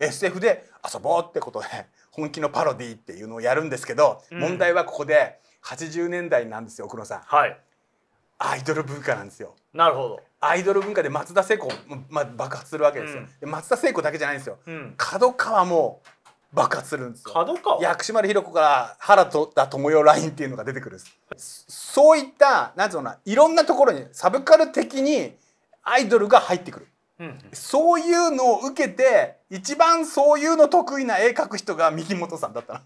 SF で遊ぼうってことで本気のパロディっていうのをやるんですけど、うん、問題はここで80年代なんですよ奥野さん、はい、アイドル文化なんですよなるほどアイドル文化で松田聖子、まあ、爆発するわけですよ、うん、松田聖子だけじゃないんですよ、角川も爆発するんです角川薬師丸ひろ子から原とだ友よラインっていうのが出てくるそういったなんつうのいろんなところにサブカル的にアイドルが入ってくるうんそういうのを受けて一番そういうの得意な絵描く人が三木本さんだったの。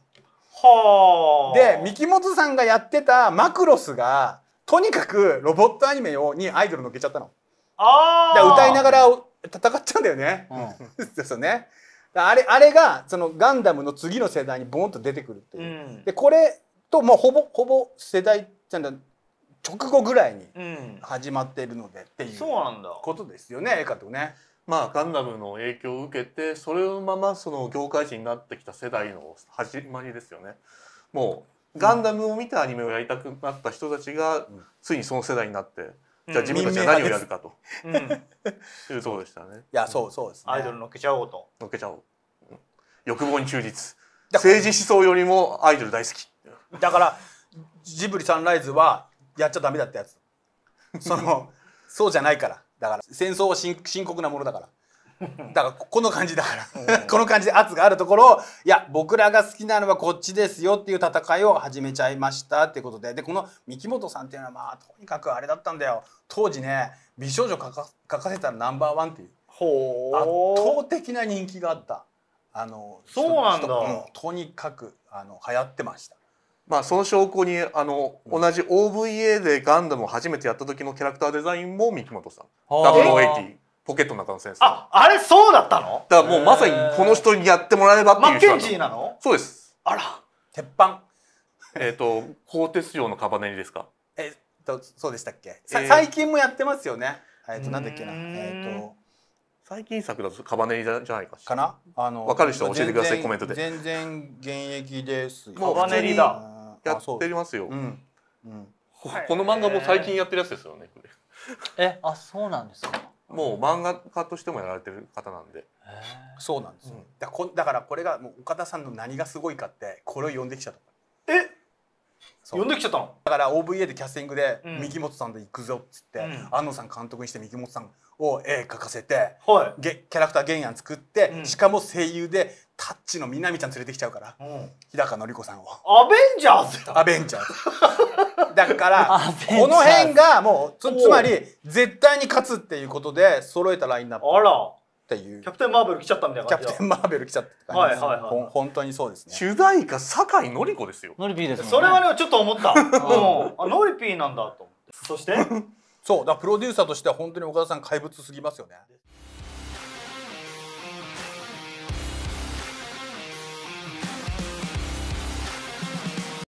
はで三木本さんがやってたマクロスがとにかくロボットアニメをにアイドルのっけちゃったの。あで歌いながら戦っちゃうんだよね。うん、ですよね。あれあれがそのガンダムの次の世代にボンと出てくるっていう。うん、でこれともうほぼほぼ世代ちゃん直後ぐらいに始まっているのでっていうことですよね、うん、エカとね。まあガンダムの影響を受けてそれをままその業界人になってきた世代の始まりですよね。もうガンダムを見たアニメをやりたくなった人たちが、ついにその世代になって。じゃあ自分たちは何をやるかと、うん、いうとこでしたね。いやそうそうです、ね、アイドル乗っけちゃおうと。乗っけちゃおう。欲望に忠実。政治思想よりもアイドル大好き。だからジブリサンライズはやっちゃダメだったやつそのそうじゃないからだから戦争は深刻なものだからだからこの感じだからこの感じで圧があるところをいや僕らが好きなのはこっちですよっていう戦いを始めちゃいましたっていうことででこの三木本さんっていうのはまあとにかくあれだったんだよ当時ね美少女書か書かせたらナンバーワンっていう圧倒的な人気があったあのそうなんだ、うん、とにかくあの流行ってましたまあ、その証拠にあの、同じ OVA でガンダムを初めてやった時のキャラクターデザインも三木本さんエイティ、ポケットの中の先生ああれそうだったのだからもうまさにこの人にやってもらえばっていうマッケンジーなのそうですあら鉄板えっ、と鋼鉄用のカバネリですかえっとそうでしたっけ、えー、最近もやってますよねえっ、となんだっけなえっ、と最近作だとカバネリじゃないかかなあの分かる人は教えてくださいコメントで全然現役ですカバネリだやってますよ。うんうん、この漫画も最近やってるやつですよね。え、あ、そうなんですか。もう漫画家としてもやられてる方なんで。そうなんですうん、だこだからこれがもう岡田さんの何がすごいかってこれを読んできたと。呼んできちゃったのだから OVA でキャスティングで「三木本さんで行くぞ」っつって、うん、安野さん監督にして三木本さんを絵描かせて、はい、キャラクター原案作って、うん、しかも声優でタッチのみなみちゃん連れてきちゃうから、うん、日高のり子さんをアベンジャーズアベンジャーズだから この辺がもうつまり絶対に勝つっていうことで揃えたラインナップあらっていうキャプテンマーベル来ちゃったみたいなキャプテンマーベル来ちゃったって感じです、はいはいはい、本当にそうですね主題歌酒井紀子ですよノリピーです、ね、それはねちょっと思った うん、あのりぴーなんだと思ってそしてそうだプロデューサーとしては本当に岡田さん怪物すぎますよね